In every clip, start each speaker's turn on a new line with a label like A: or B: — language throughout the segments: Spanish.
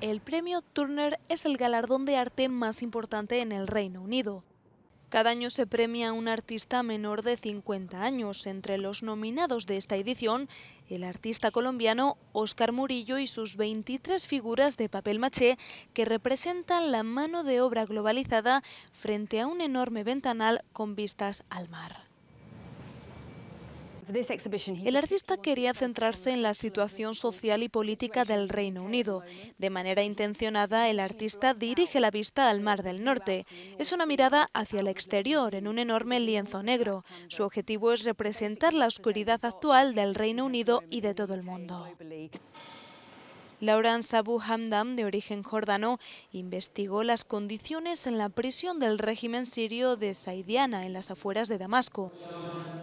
A: El premio Turner es el galardón de arte más importante en el Reino Unido. Cada año se premia a un artista menor de 50 años. Entre los nominados de esta edición, el artista colombiano Oscar Murillo y sus 23 figuras de papel maché que representan la mano de obra globalizada frente a un enorme ventanal con vistas al mar. El artista quería centrarse en la situación social y política del Reino Unido. De manera intencionada, el artista dirige la vista al Mar del Norte. Es una mirada hacia el exterior, en un enorme lienzo negro. Su objetivo es representar la oscuridad actual del Reino Unido y de todo el mundo. Laurent Sabu Hamdam, de origen jordano, investigó las condiciones en la prisión del régimen sirio de Saidiana, en las afueras de Damasco.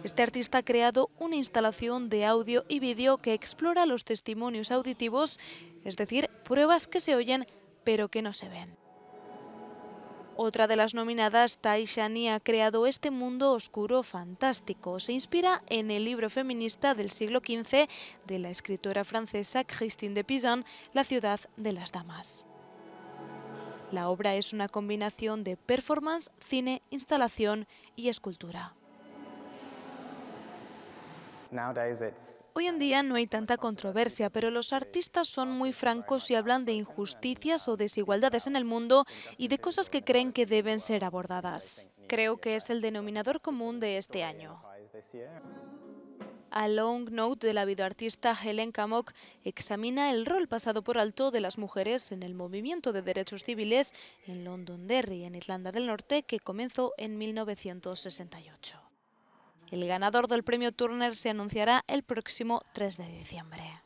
A: Este artista ha creado una instalación de audio y vídeo que explora los testimonios auditivos, es decir, pruebas que se oyen pero que no se ven. Otra de las nominadas, Taishani, ha creado este mundo oscuro fantástico. Se inspira en el libro feminista del siglo XV de la escritora francesa Christine de Pizan, La ciudad de las damas. La obra es una combinación de performance, cine, instalación y escultura. Hoy en día no hay tanta controversia, pero los artistas son muy francos y hablan de injusticias o desigualdades en el mundo y de cosas que creen que deben ser abordadas. Creo que es el denominador común de este año. A Long Note de la videoartista Helen Kamok examina el rol pasado por alto de las mujeres en el movimiento de derechos civiles en Londonderry, en Irlanda del Norte, que comenzó en 1968. El ganador del premio Turner se anunciará el próximo 3 de diciembre.